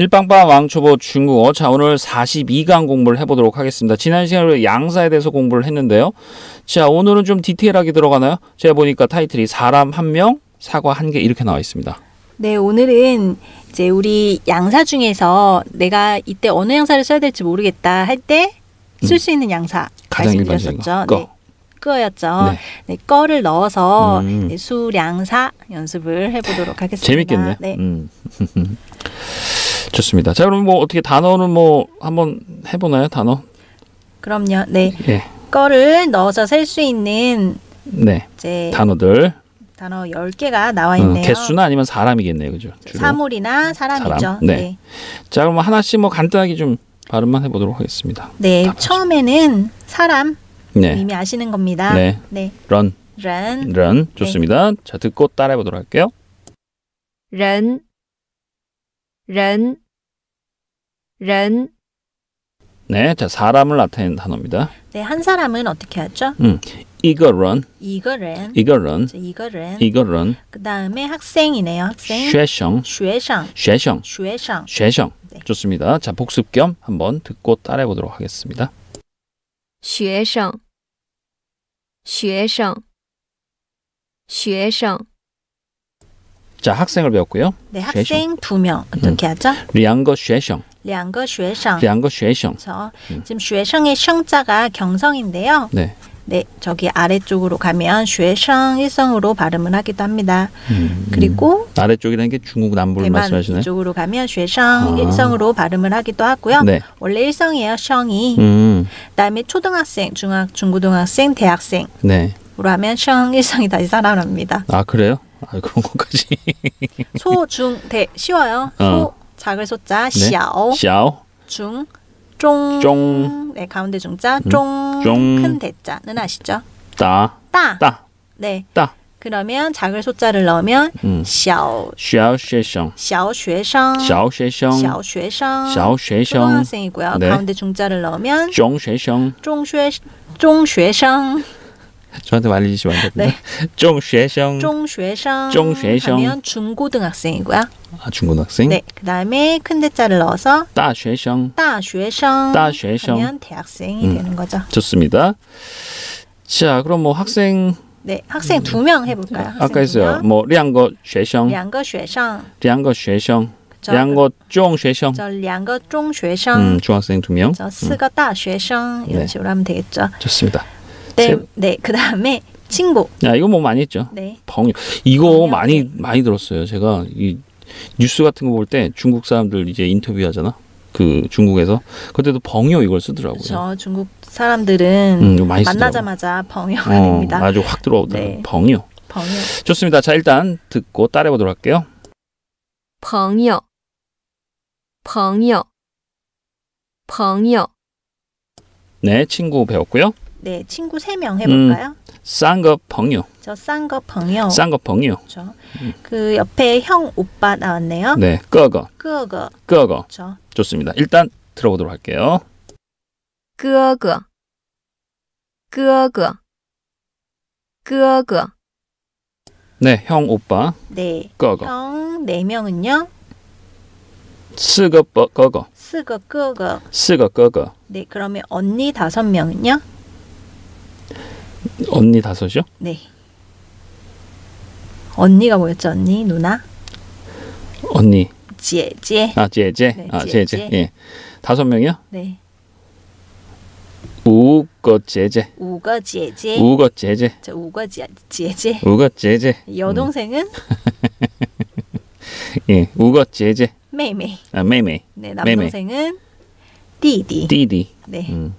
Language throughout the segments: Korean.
일빵빵 왕초보 중국어 자 오늘 42강 공부를 해보도록 하겠습니다. 지난 시간에 양사에 대해서 공부를 했는데요. 자 오늘은 좀 디테일하게 들어가나요? 제가 보니까 타이틀이 사람 한 명 사과 한 개 이렇게 나와 있습니다. 네 오늘은 이제 우리 양사 중에서 내가 이때 어느 양사를 써야 될지 모르겠다 할 때 쓸수 음. 있는 양사 가장 말씀드렸었 거. 네, 였죠 네. 네, 거를 넣어서 음. 네, 수량사 연습을 해보도록 하겠습니다. 재밌겠네 네. 음. 좋습니다. 자, 그럼 뭐 어떻게 단어는 뭐 한번 해보나요, 단어? 그럼요. 네. 예. 거를 넣어서 셀 수 있는 네. 이제 단어들. 단어 1개가 나와 있네요. 음, 어, 개수는 아니면 사람이겠네요. 그죠? 사물이나 사람이죠. 사람. 네. 네. 자, 그럼 하나씩 뭐 간단하게 좀 발음만 해 보도록 하겠습니다. 네. 처음에는 사람 네. 이미 아시는 겁니다. 네. 네. 런. 런. 런. 네. 좋습니다. 자, 듣고 따라해 보도록 할게요. 런 런, 런. 네, 자 사람을 나타내는 단어입니다. 네, 한 사람은 어떻게 하죠? 음, 이거런, 이거는, 이거런, 이거는. 이거런, 그 다음에 학생이네요, 학생. 쉐성, 쉐상, 쉐성, 쉐상. 쉐성. 네. 좋습니다. 자 복습 겸 한번 듣고 따라해 보도록 하겠습니다. 学生，学生，学生。 자, 학생을 배웠고요. 네, 학생 두명 어떻게 음. 하죠? 两个学生.两个学生.两个学生. 그래서 지금 学生의 生자가 경성인데요. 네. 네, 저기 아래쪽으로 가면 쉐성 일성으로 발음을 하기도 합니다. 음, 그리고 아래쪽이라는 게 중국 남부를 말씀하시나요? 이쪽으로 가면 쉐성 아. 일성으로 발음을 하기도 하고요. 네. 원래 일성이에요, 성이. 음. 그다음에 초등학생, 중학, 중고등학생, 대학생. 네. 으로 면성 일성이 다시 살아납니다. 아 그래요? 아, 그런 것까지. 소, 중, 대. 쉬워요. 어. 소, 작을 소자, 샤오. 네. 샤오. 중, 쫑. 쫑. 네, 가운데 중자, 음. 쫑. 쫑. 큰 대자는 아시죠? 따. 따. 따. 네. 따. 그러면 작은 소자를 넣으면 샤오 샤오 쉐성 샤오 쉐성 샤오 쉐성 샤오 쉐성 샤오 쉐성 초등학생이고요. 네. 가운데 중자를 넣으면 종 쉐성 종 쉐, 종 쉐성 저한테 말리지마세됩 네. 중학생. 중학생. 중학생. 하면 중고등학생이고요. 아, 중고등학생. 네. 그다음에 큰 대자를 넣어서 大学生.大学生.大学生. 하면 대학생이 음, 되는 거죠. 좋습니다. 자, 그럼 뭐 학생 네, 학생 두 명 해볼까요? 아, 아까 했어요. 뭐, 两个学生.两个学生.两个学生.两个中学生.两个中学生. 음, 중학생 두 명. 四个大学生. 이런 네. 식으로 하면 되겠죠. 좋습니다. 네, 네. 그 다음에 친구. 야 이거 뭐 많이 했죠. 네. 벙 이거 방역. 많이 네. 많이 들었어요. 제가 이 뉴스 같은 거 볼 때 중국 사람들 이제 인터뷰하잖아. 그 중국에서 그때도 벙요 이걸 쓰더라고요. 그렇죠. 중국 사람들은 음, 만나자마자 벙요가 어, 됩니다. 아주 확 들어오더라고요. 네. 벙요. 벙요. 좋습니다. 자 일단 듣고 따라해 보도록 할게요. 벙요. 벙요. 벙요. 네, 친구 배웠고요. 네, 친구 세명 음, 해볼까요? 그렇죠. 음, 쌍거 벙유. 저 쌍거 벙유. 쌍거 벙유. 그렇죠. 그 옆에 형 오빠 나왔네요. 네, 끄거. 끄거. 끄거. 그렇죠. 좋습니다. 일단 들어보도록 할게요. 끄거. 끄거. 끄거. 네, 형 오빠. 네. 끄거. 형네 명은요? 쓰거 끄거. 쓰거 끄거. 쓰거 끄거. 네, 그러면 언니 다섯 명은요? 언니 다섯이요? 네. 언니가 뭐였죠? 언니, 누나? 언니. 지혜, 지혜. 아, 지혜, 지혜. 네, 아, 지혜, 지혜. 예. 다섯 명이요? 네. 우거 제제. 우거 제제. 우거 제제. 저 우거 제제. 우거 제제. 음. 여동생은? 예, 우거 제제. 妹妹. 아, 妹妹. 네, 남동생은? 弟弟.弟弟. 네. 음.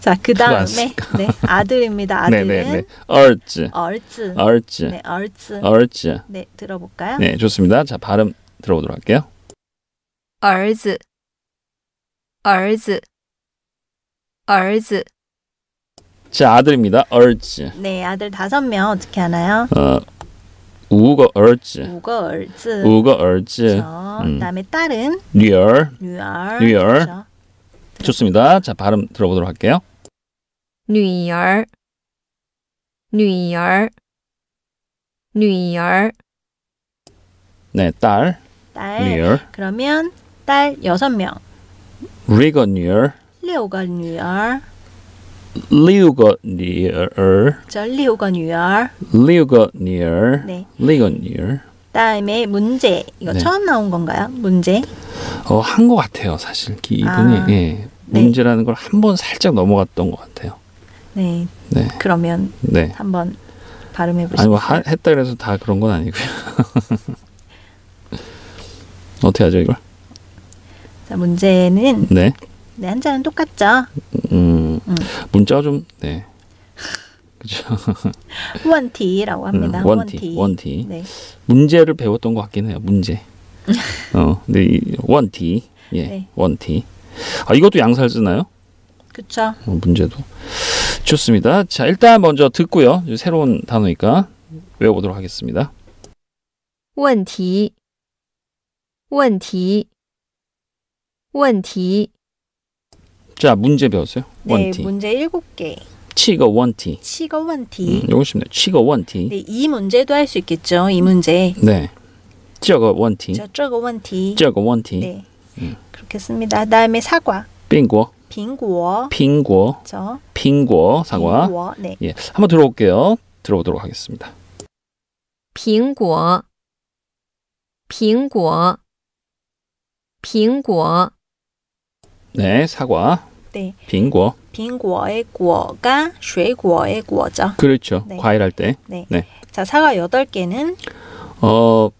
자, 그 다음에 네, 아들입니다. 네, 네, 아들은 네네네. 얼즈. 얼즈. 얼즈. 네, 얼즈. 얼즈. 네, 들어볼까요? 네, 좋습니다. 자, 발음 들어보도록 할게요. 얼즈. 얼즈. 얼즈. 자, 아들입니다. 얼즈. 네, 아들 다섯 명 어떻게 하나요? 어, 우거 얼즈. 우거 얼즈. 우거 얼즈. 그렇죠. 음. 그다음에 딸은 女얼女얼女儿 그렇죠. 좋습니다. 자, 발음 들어보도록 할게요. 女儿女儿女儿 네, 딸. 딸. 女儿. 그러면 딸 6명. 6个 女儿. 6个 女儿. 6个 女儿.저 6个 女儿. 6个 女儿. 네. 6个 女儿. 다음에 문제 이거 네. 처음 나온 건가요? 문제? 어, 한것 같아요, 사실. 이분이 아. 예. 네. 문제라는 걸 한 번 살짝 넘어갔던 것 같아요. 네. 네. 그러면 네. 한번 발음해 보시죠. 아니 뭐 했다 그래서 다 그런 건 아니고요. 어떻게 하죠 이걸? 자 문제는 네. 네 한자는 똑같죠. 음, 음. 문자 좀 네. 원티라고 합니다. 음, 원티, 원티. 원티. 네. 문제를 배웠던 것 같긴 해요. 문제. 어, 근 원티. 예. 네. 원티. 아, 이것도 양살 쓰나요? 그쵸. 어, 문제도. 좋습니다. 자, 일단 먼저 듣고요. 새로운 단어니까 외워보도록 하겠습니다. 问题,问题,问题. 자, 문제 배웠어요? 네, 원티. 문제 7개. 치거 원티. 치거 원티. 음, 요거 쉽네요. 치거 원티. 네, 이 문제도 할 수 있겠죠. 이 문제. 네. 저거 원티. 저 저거 원티. 저거 원티. 네. 그렇게 씁니다. 다음에 사과. 빙고. 빙고. 빙고. 그렇죠. 빙고 사과. 빙고, 네. 예, 한번 들어볼게요. 들어보도록 하겠습니다. 빙고. 빙고. 빙고. 네, 사과. 네. 빙고. 빙고의 고가 水果의 고죠. 그렇죠. 네. 과일할 때. 네. 네. 자, 사과 8개는 어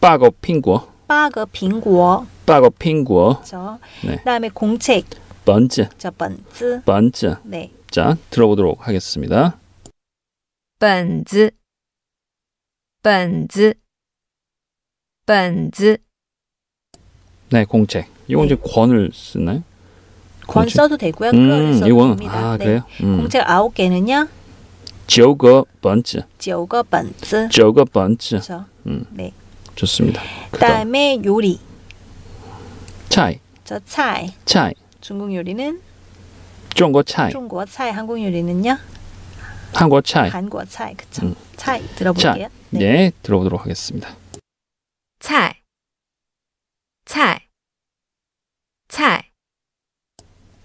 빠거 핑고. 빠个 빙구어. 八빙구 그렇죠. 네. 그다음에 공책. 번째. 자, 번즈. 번즈. 네. 자, 들어보도록 하겠습니다. 번즈. 번즈. 번즈. 네, 공책. 이건 이제 권을 쓰나요? 권 공책. 써도 되고요. 음, 이건 아, 네. 그래요? 음. 공책 아홉 개는요? 九个本子。九个本子。九个本子。 음. 네. 좋습니다. 다음에 요리. 차이. 저 차이. 차이. 중국 요리는 중국 차이. 중국 차이. 한국 요리는요? 한국 차이. 한국 차이. 그쵸 음. 차이 들어볼게요. 네. 네, 들어보도록 하겠습니다. 차이. 차이. 차이.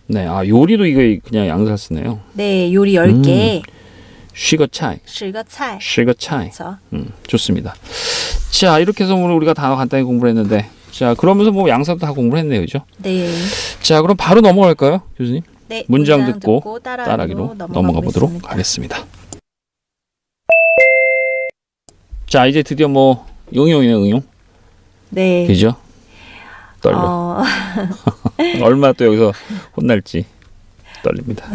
네, 아 요리도 이거 그냥 양사 쓰네요. 네, 요리 10개. 음. 쉬거 차이. 쉬거 차이. 쉬거 차이. 그렇 음, 좋습니다. 자, 이렇게 해서 오늘 우리가 단어 간단히 공부를 했는데 자, 그러면서 뭐 양사도 다 공부를 했네요. 그죠? 네. 자, 그럼 바로 넘어갈까요? 교수님? 네. 문장, 문장 듣고, 듣고 따라하기로 넘어가 보도록 하겠습니다. 자, 이제 드디어 뭐 응용이네, 응용. 네. 그죠? 떨려. 어... 얼마 또 여기서 혼날지 떨립니다.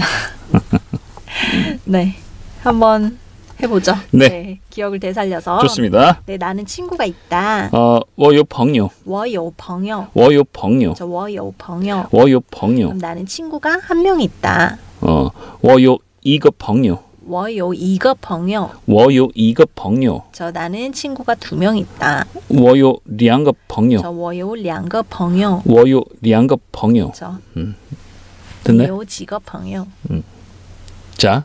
네. 한번 해보죠. 네. 네. 기억을 되살려서. 좋습니다. 네, 나는 친구가 있다. 어, 我有朋友.我有朋友.我有朋友.저我有朋友.我有朋友. 그럼 나는 친구가 한 명 있다. 어, 我有一个朋友.我有一个朋友.我有一个朋友.저 나는 친구가 두 명 있다. 我有两个朋友.저我有两个朋友.我有两个朋友. 저. 음. 됐네. 有几个朋友. 음. 자.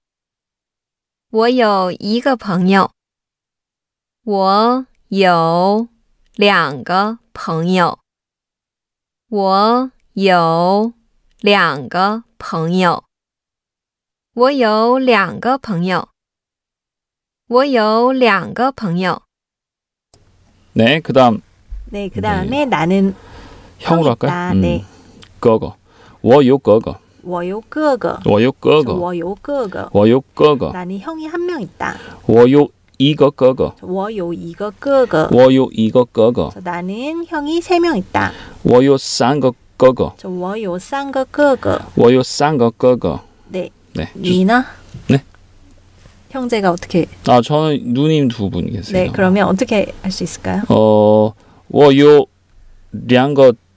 我有一个朋友，我有两个朋友，我有两个朋友，我有两个朋友，我有两个朋友。네그다음네그다음에나는형까요네거我有哥哥。我有哥哥.我有哥哥.我有哥哥.我有哥哥. 나는 형이 한명 있다. 我有一个哥哥.我有一个哥哥.我有一个哥哥. 나는 형이 세명 있다. 我有三个哥哥.我有三个哥哥.我有三个哥哥. 네. 네. 니나? 네. 형제가 어떻게? 아 저는 누님 두분 계세요. 네, 그러면 어떻게 할수 있을까요? 어, 我有两个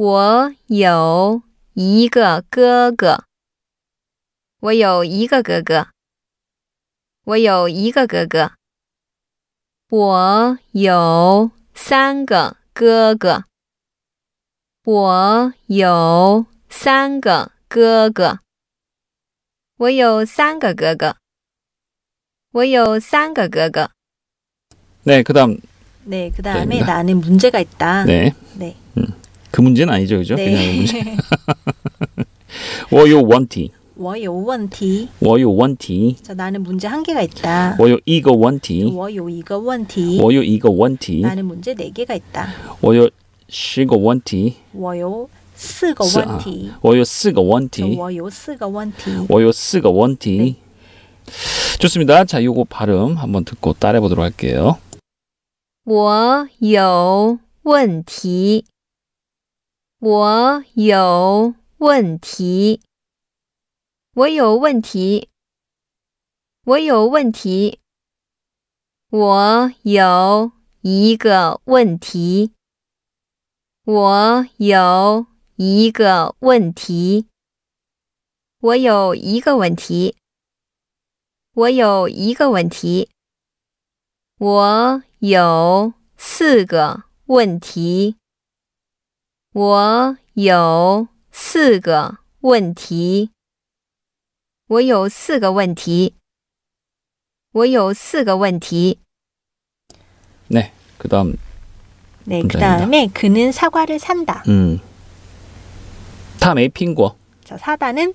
我有一个哥哥。我有一个哥哥。我有一个哥哥。我有三个哥哥。我有三个哥哥。我有三个哥哥。我有三个哥哥。네그다음네그다음에나는문제가있다네네그 문제는 아니죠, 그죠? 네. 그냥 문제. 我有问题.我有问题.我有问题.저 나는 문제 한 개가 있다. 我有一个问题.我有一个问题.我有一个问题. 나는 문제 네 개가 있다. 我有十个问题.我有四个问题.我有四个问题.我有四个问题.我有四个问题. 네. 좋습니다. 자, 요거 발음 한번 듣고 따라해 보도록 할게요. 我有问题.我有问题。我有问题。我有问题。我有一个问题。我有一个问题。我有一个问题。我有一个问题。我有四个问题。我有四个问题。我有四个问题。我有四个问题。 네, 그다음 네, 그다음에 그는 사과를 산다. 음. 다음에 핑거. 자, 사다는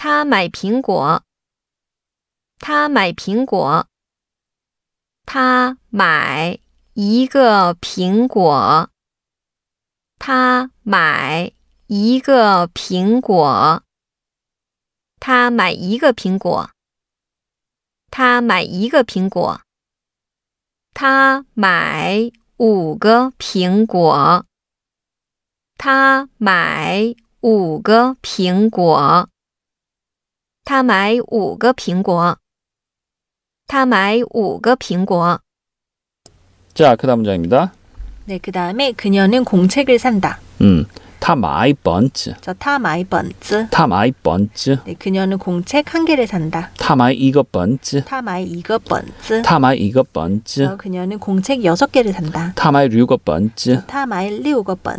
他买苹果。他买苹果。他买一个苹果。他买一个苹果。他买一个苹果。他买一个苹果。他买五个苹果。他买五个苹果。他买五个苹果。他买五个苹果。 자, 그 다음 문장입니다. 네, 그 다음에 그녀는 공책을 산다. 음, 타 마이 번 저타 마이 번츠. 타 마이 네, 그녀는 공책 한 개를 산다. 타 마이 이거 번츠. 타 마이 이거 번츠. 타 마이 이 그녀는 공책 여섯 개를 산다. 타 마이 류거 번츠. 타 마이 류거 번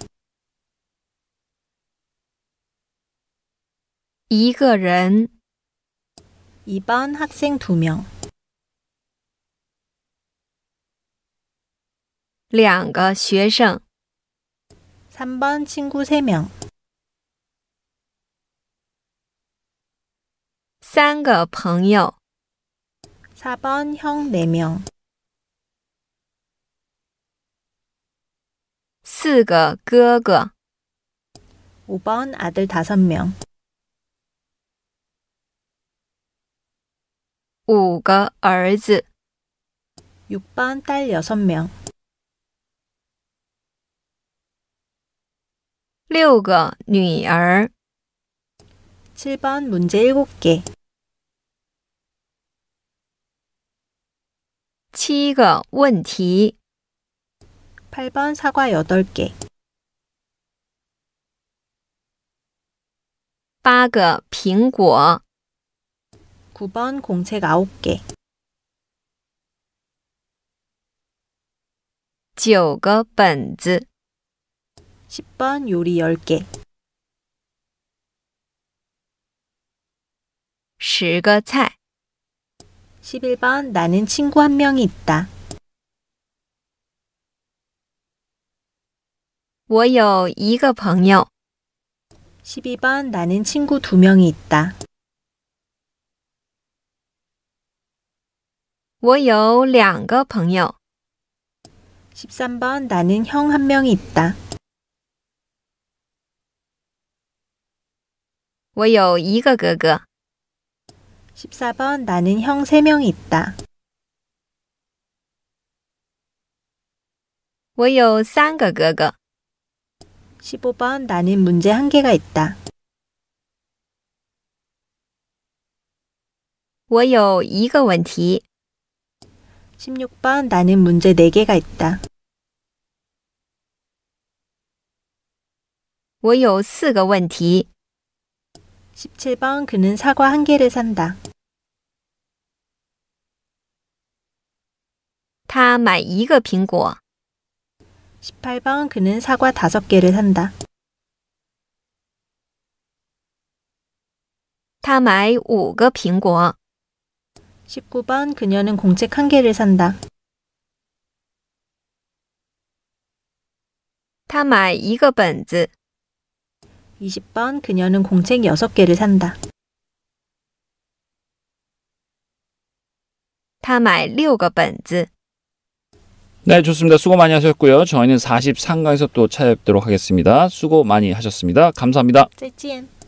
一个人 2번 학생 2명 两个学生 3번 친구 3명 三个朋友 4번 형 4명 四个哥哥 5번 아들 다섯명 5가 儿子 6번 딸 6명 6가 女儿 7번 문제 7개 7가 问题 8번 사과 8개 8个苹果 9번 공책 9개 9개 거 반즈 10번 요리 10개 10거 차 11번 나는 친구 한 명이 있다. 我有一个朋友。 12번 나는 친구 두 명이 있다. 我有两个朋友. 13번 나는 형 한 명이 있다. 我有一个哥哥. 14번 나는 형 세 명이 있다. 我有三个哥哥. 15번 나는 문제 한 개가 있다. 我有一个问题. 16번 나는 문제 4개가 있다. 我有四个问题. 17번 그는 사과 한 개를 산다. 他买一个苹果. 18번 그는 사과 5개를 산다. 他买五个苹果. 19번 그녀는 공책 한 개를 산다. 他买一个本子。 20번 그녀는 공책 6개를 산다. 他买六个本子。 네, 좋습니다. 수고 많이 하셨고요. 저희는 43강에서 또 찾아뵙도록 하겠습니다. 수고 많이 하셨습니다. 감사합니다. 再见。